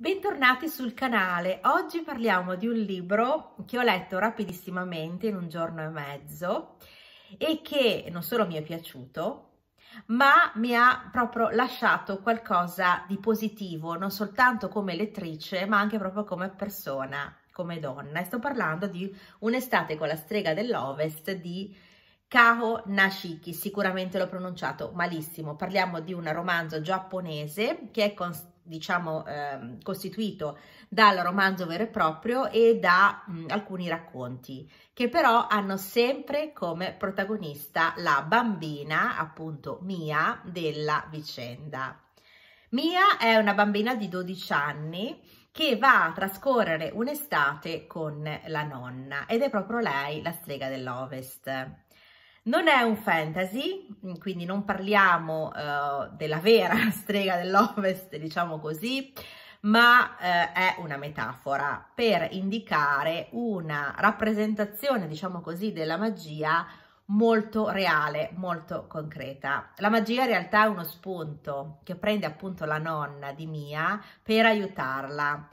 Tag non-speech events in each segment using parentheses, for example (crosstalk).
Bentornati sul canale, oggi parliamo di un libro che ho letto rapidissimamente in un giorno e mezzo e che non solo mi è piaciuto, ma mi ha proprio lasciato qualcosa di positivo, non soltanto come lettrice, ma anche proprio come persona, come donna. E sto parlando di Un'estate con la strega dell'Ovest di Kaho Nashiki, sicuramente l'ho pronunciato malissimo. Parliamo di un romanzo giapponese che è con diciamo, eh, costituito dal romanzo vero e proprio e da mh, alcuni racconti, che però hanno sempre come protagonista la bambina, appunto Mia, della vicenda. Mia è una bambina di 12 anni che va a trascorrere un'estate con la nonna ed è proprio lei la strega dell'Ovest. Non è un fantasy, mm, quindi non parliamo eh, della vera (laughs) strega dell'Ovest, diciamo così, ma eh, è una metafora per indicare una rappresentazione, diciamo così, della magia molto reale, molto concreta. La magia in realtà è uno spunto che prende appunto la nonna di Mia per aiutarla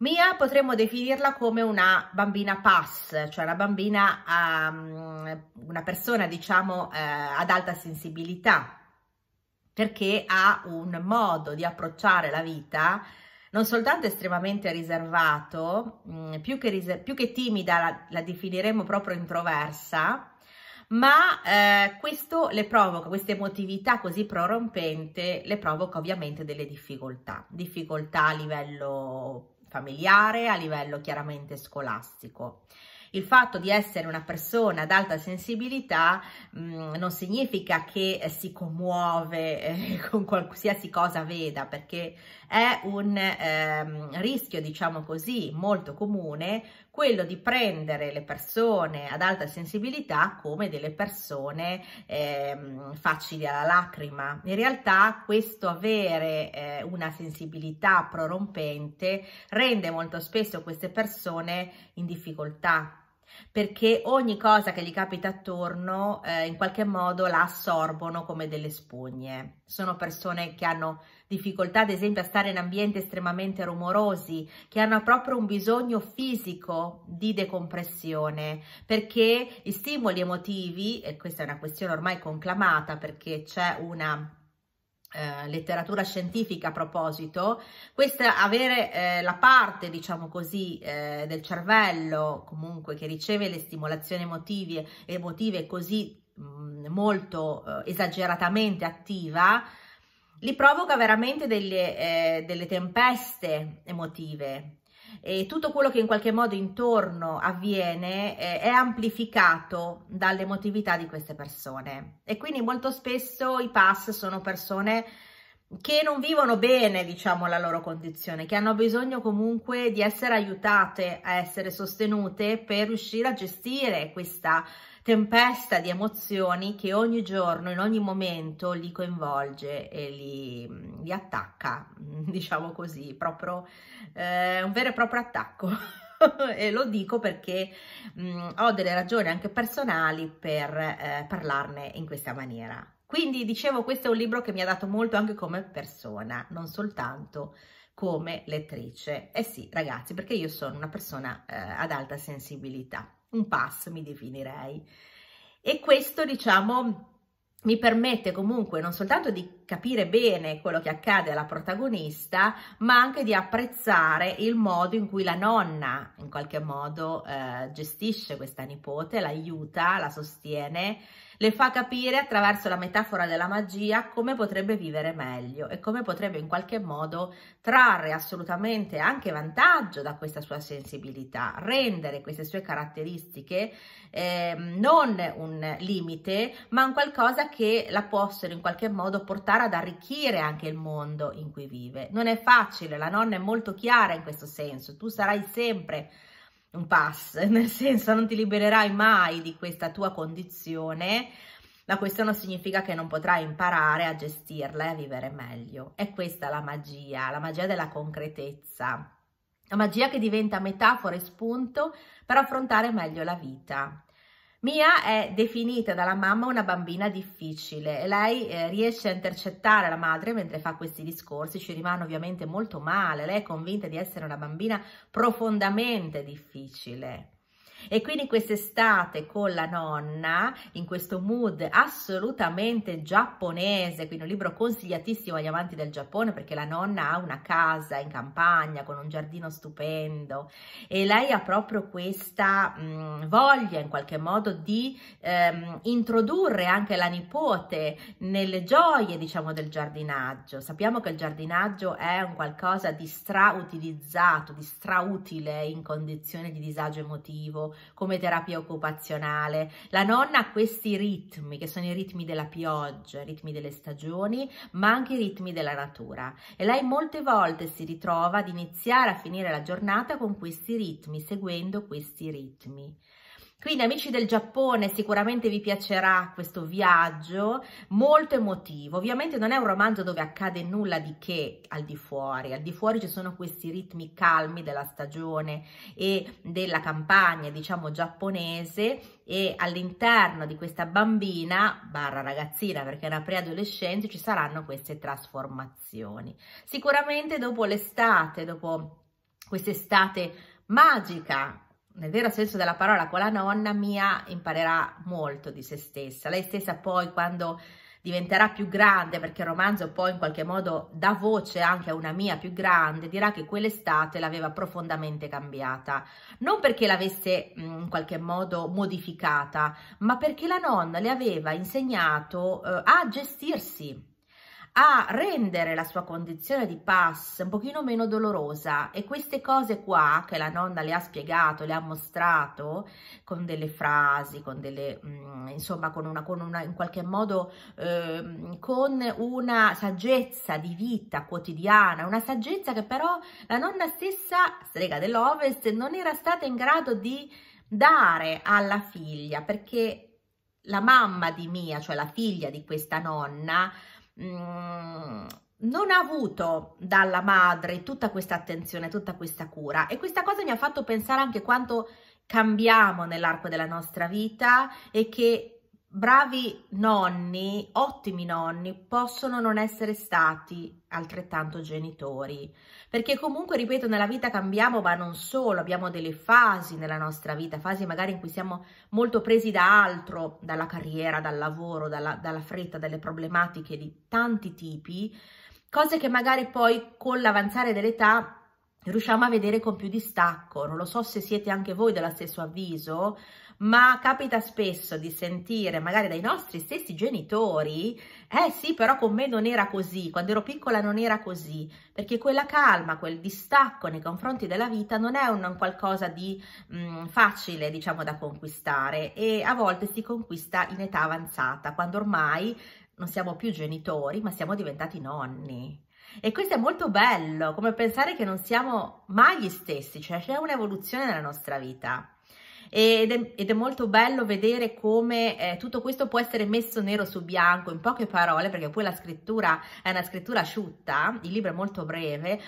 mia potremmo definirla come una bambina pass, cioè una bambina, um, una persona diciamo uh, ad alta sensibilità, perché ha un modo di approcciare la vita non soltanto estremamente riservato, mh, mm, più, che riser più, che timida la, la definiremmo proprio introversa, ma eh, questo le provoca, questa emotività così prorompente le provoca ovviamente delle difficoltà, difficoltà a livello familiare, a livello chiaramente scolastico. Il fatto di essere una persona ad alta sensibilità mh, mm, non significa che eh, si commuove eh, (laughs) con qualsiasi cosa veda, perché è un ehm, rischio, diciamo così, molto comune quello di prendere le persone ad alta sensibilità come delle persone ehm, facili alla lacrima. In realtà questo avere eh, una sensibilità prorompente rende molto spesso queste persone in difficoltà perché ogni cosa che gli capita attorno eh, in qualche modo la assorbono come delle spugne. Sono persone che hanno difficoltà ad esempio a stare in ambienti estremamente rumorosi, che hanno proprio un bisogno fisico di decompressione, perché i stimoli emotivi, e questa è una questione ormai conclamata perché c'è una eh, letteratura scientifica a proposito, questa avere eh, la parte, diciamo così, eh, del cervello comunque che riceve le stimolazioni emotive, emotive così mh, molto eh, esageratamente attiva, li provoca veramente delle, eh, delle tempeste emotive, e tutto quello che in qualche modo intorno avviene eh, è amplificato dall'emotività di queste persone e quindi molto spesso i pass sono persone che non vivono bene, diciamo, la loro condizione, che hanno bisogno comunque di essere aiutate a essere sostenute per riuscire a gestire questa tempesta di emozioni che ogni giorno, in ogni momento li coinvolge e li, mm, li attacca, (laughs) diciamo così, proprio eh, un vero e proprio attacco. (laughs) e lo dico perché mh, mm, ho delle ragioni anche personali per eh, parlarne in questa maniera. Quindi dicevo, questo è un libro che mi ha dato molto anche come persona, non soltanto come lettrice. Eh sì, ragazzi, perché io sono una persona eh, ad alta sensibilità, un pass mi definirei. E questo, diciamo, mi permette comunque non soltanto di capire bene quello che accade alla protagonista, ma anche di apprezzare il modo in cui la nonna in qualche modo eh, gestisce questa nipote, l'aiuta, la sostiene, le fa capire attraverso la metafora della magia come potrebbe vivere meglio e come potrebbe in qualche modo trarre assolutamente anche vantaggio da questa sua sensibilità, rendere queste sue caratteristiche eh, non un limite, ma un qualcosa che la possono in qualche modo portare imparare ad arricchire anche il mondo in cui vive. Non è facile, la nonna è molto chiara in questo senso, tu sarai sempre un pass, (laughs) nel senso non ti libererai mai di questa tua condizione, ma questo non significa che non potrai imparare a gestirla e a vivere meglio. È questa la magia, la magia della concretezza, la magia che diventa metafora e spunto per affrontare meglio la vita. Mia è definita dalla mamma una bambina difficile e lei eh, riesce a intercettare la madre mentre fa questi discorsi, ci rimane ovviamente molto male, lei è convinta di essere una bambina profondamente difficile. E quindi quest'estate con la nonna, in questo mood assolutamente giapponese, quindi un libro consigliatissimo agli amanti del Giappone perché la nonna ha una casa in campagna con un giardino stupendo e lei ha proprio questa mh, voglia in qualche modo di ehm, introdurre anche la nipote nelle gioie diciamo del giardinaggio. Sappiamo che il giardinaggio è un qualcosa di strautilizzato, di strautile in condizioni di disagio emotivo come terapia occupazionale. La nonna ha questi ritmi, che sono i ritmi della pioggia, i ritmi delle stagioni, ma anche i ritmi della natura. E lei molte volte si ritrova ad iniziare a finire la giornata con questi ritmi, seguendo questi ritmi. Quindi amici del Giappone sicuramente vi piacerà questo viaggio, molto emotivo. Ovviamente non è un romanzo dove accade nulla di che al di fuori, al di fuori ci sono questi ritmi calmi della stagione e della campagna, diciamo, giapponese e all'interno di questa bambina, barra ragazzina perché è una preadolescente, ci saranno queste trasformazioni. Sicuramente dopo l'estate, dopo quest'estate magica nel vero senso della parola con la nonna, Mia imparerà molto di se stessa. Lei stessa poi quando diventerà più grande, perché il romanzo poi in qualche modo dà voce anche a una Mia più grande, dirà che quell'estate l'aveva profondamente cambiata. Non perché l'avesse mm, in qualche modo modificata, ma perché la nonna le aveva insegnato eh, a gestirsi, a rendere la sua condizione di pass un pochino meno dolorosa e queste cose qua che la nonna le ha spiegato, le ha mostrato con delle frasi, con delle mh, mm, insomma con una, con una in qualche modo eh, con una saggezza di vita quotidiana, una saggezza che però la nonna stessa, strega dell'Ovest, non era stata in grado di dare alla figlia perché la mamma di Mia, cioè la figlia di questa nonna, Mm, non ha avuto dalla madre tutta questa attenzione, tutta questa cura e questa cosa mi ha fatto pensare anche quanto cambiamo nell'arco della nostra vita e che bravi nonni, ottimi nonni, possono non essere stati altrettanto genitori, perché comunque, ripeto, nella vita cambiamo, ma non solo, abbiamo delle fasi nella nostra vita, fasi magari in cui siamo molto presi da altro, dalla carriera, dal lavoro, dalla, dalla fretta, dalle problematiche di tanti tipi, cose che magari poi con l'avanzare dell'età riusciamo a vedere con più distacco, non lo so se siete anche voi dello stesso avviso, ma capita spesso di sentire magari dai nostri stessi genitori, eh sì, però con me non era così, quando ero piccola non era così, perché quella calma, quel distacco nei confronti della vita non è un, qualcosa di mh, mm, facile, diciamo, da conquistare e a volte si conquista in età avanzata, quando ormai non siamo più genitori, ma siamo diventati nonni. E questo è molto bello, come pensare che non siamo mai gli stessi, cioè c'è un'evoluzione nella nostra vita ed è, ed è molto bello vedere come eh, tutto questo può essere messo nero su bianco in poche parole perché poi la scrittura è una scrittura asciutta, il libro è molto breve,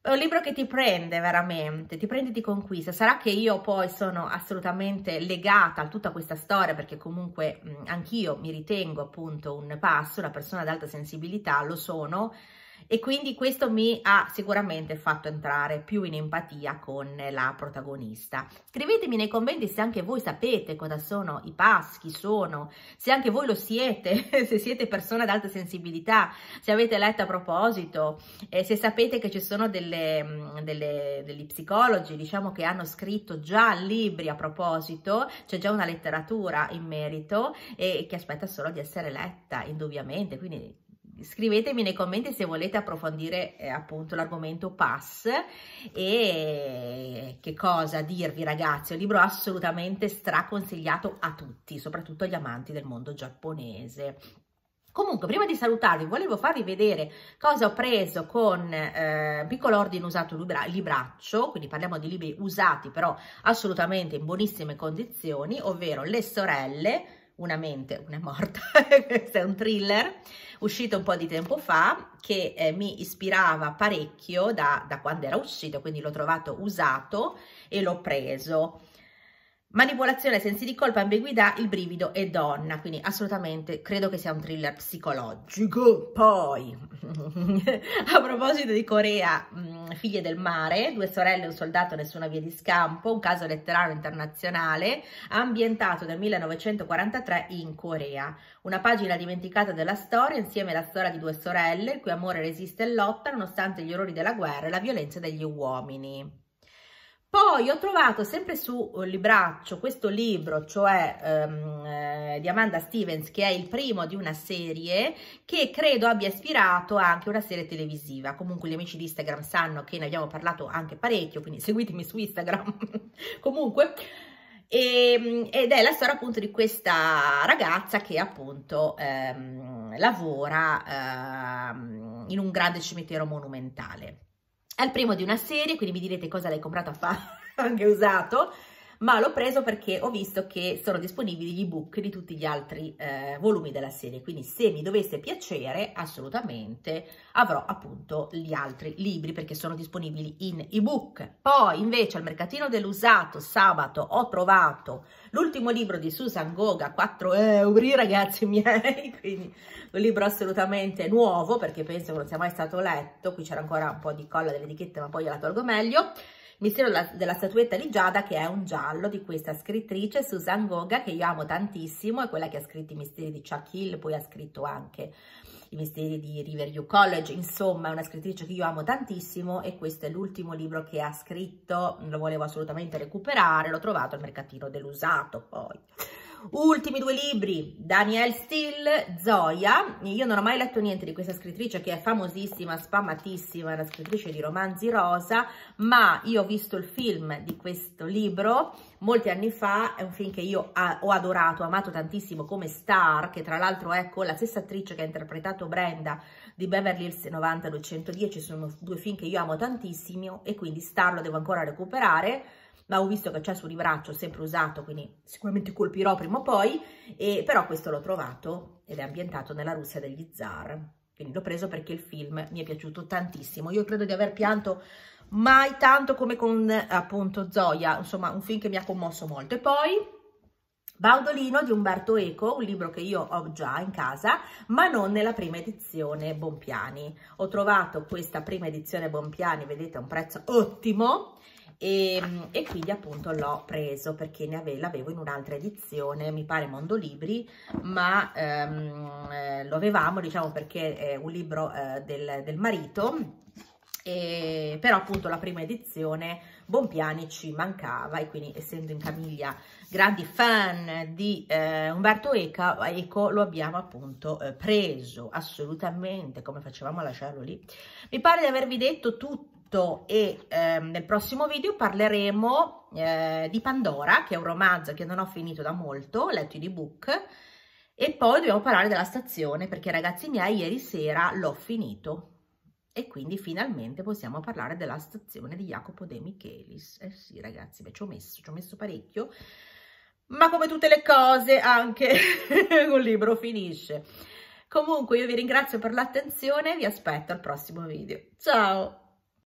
è un libro che ti prende veramente, ti prende di conquista. Sarà che io poi sono assolutamente legata a tutta questa storia perché comunque anch'io mi ritengo appunto un passo, una persona ad alta sensibilità, lo sono, e quindi questo mi ha sicuramente fatto entrare più in empatia con la protagonista. Scrivetemi nei commenti se anche voi sapete cosa sono i paschi, sono, se anche voi lo siete, (laughs) se siete persone ad alta sensibilità, se avete letto a proposito, eh, se sapete che ci sono delle, mm, delle, degli psicologi, diciamo, che hanno scritto già libri a proposito, c'è già una letteratura in merito e che aspetta solo di essere letta, indubbiamente, quindi scrivetemi nei commenti se volete approfondire eh, appunto l'argomento pass e che cosa dirvi ragazzi, è un libro assolutamente straconsigliato a tutti, soprattutto agli amanti del mondo giapponese. Comunque, prima di salutarvi, volevo farvi vedere cosa ho preso con eh, piccolo ordine usato libra libraccio, quindi parliamo di libri usati però assolutamente in buonissime condizioni, ovvero Le sorelle, una mente, una è morta, (laughs) questo è un thriller uscito un po' di tempo fa che eh, mi ispirava parecchio da, da, quando era uscito, quindi l'ho trovato usato e l'ho preso. Manipolazione, sensi di colpa, ambiguità, il brivido e donna, quindi assolutamente credo che sia un thriller psicologico. Poi, (laughs) a proposito di Corea, mm, Figlie del mare, due sorelle, un soldato, nessuna via di scampo, un caso letterario internazionale, ambientato nel 1943 in Corea. Una pagina dimenticata della storia, insieme alla storia di due sorelle, il cui amore resiste e lotta nonostante gli orrori della guerra e la violenza degli uomini. Poi ho trovato sempre su eh, Libraccio questo libro, cioè ehm, eh, di Amanda Stevens, che è il primo di una serie che credo abbia ispirato anche una serie televisiva. Comunque gli amici di Instagram sanno che ne abbiamo parlato anche parecchio, quindi seguitemi su Instagram. (laughs) Comunque, e, ehm, ed è la storia appunto di questa ragazza che appunto ehm, lavora ehm, in un grande cimitero monumentale. È il primo di una serie, quindi mi direte cosa l'hai comprato a fare (laughs) anche usato, ma l'ho preso perché ho visto che sono disponibili gli ebook di tutti gli altri eh, volumi della serie, quindi se mi dovesse piacere assolutamente avrò appunto gli altri libri perché sono disponibili in ebook. Poi invece al mercatino dell'usato sabato ho trovato l'ultimo libro di Susan Goga, 4 euro ragazzi miei, (laughs) quindi un libro assolutamente nuovo perché penso che non sia mai stato letto, qui c'era ancora un po' di colla delle etichette ma poi la tolgo meglio, mistero della, statuetta di Giada che è un giallo di questa scrittrice Susan Goga che io amo tantissimo, è quella che ha scritto i misteri di Chuck Hill, poi ha scritto anche i misteri di Riverview College, insomma è una scrittrice che io amo tantissimo e questo è l'ultimo libro che ha scritto, lo volevo assolutamente recuperare, l'ho trovato al mercatino dell'usato poi. Ultimi due libri, Danielle Steele, Zoya. Io non ho mai letto niente di questa scrittrice che è famosissima, spamatissima, la scrittrice di romanzi rosa, ma io ho visto il film di questo libro molti anni fa, è un film che io ho adorato, amato tantissimo come star, che tra l'altro è con la stessa attrice che ha interpretato Brenda di Beverly Hills 90-210, sono due film che io amo tantissimo e quindi star lo devo ancora recuperare ma ho visto che c'è sul libraccio sempre usato, quindi sicuramente colpirò prima o poi, e, però questo l'ho trovato ed è ambientato nella Russia degli zar. Quindi l'ho preso perché il film mi è piaciuto tantissimo. Io credo di aver pianto mai tanto come con appunto Zoya, insomma un film che mi ha commosso molto. E poi Baudolino di Umberto Eco, un libro che io ho già in casa, ma non nella prima edizione Bompiani. Ho trovato questa prima edizione Bompiani, vedete, a un prezzo ottimo e, e quindi appunto l'ho preso perché l'avevo in un'altra edizione, mi pare Mondolibri, ma ehm, eh, lo avevamo diciamo perché è un libro eh, del, del marito e, però appunto la prima edizione Bompiani ci mancava e quindi essendo in famiglia grandi fan di eh, Umberto Eco, Eco, lo abbiamo appunto eh, preso assolutamente come facevamo a lasciarlo lì mi pare di avervi detto tutto tutto e ehm, nel prossimo video parleremo eh, di Pandora, che è un romanzo che non ho finito da molto, ho letto in ebook, e poi dobbiamo parlare della stazione perché ragazzi miei ieri sera l'ho finito e quindi finalmente possiamo parlare della stazione di Jacopo De Michelis. Eh sì ragazzi, beh, ci ho messo, ci ho messo parecchio, ma come tutte le cose anche (laughs) un libro finisce. Comunque io vi ringrazio per l'attenzione e vi aspetto al prossimo video. Ciao!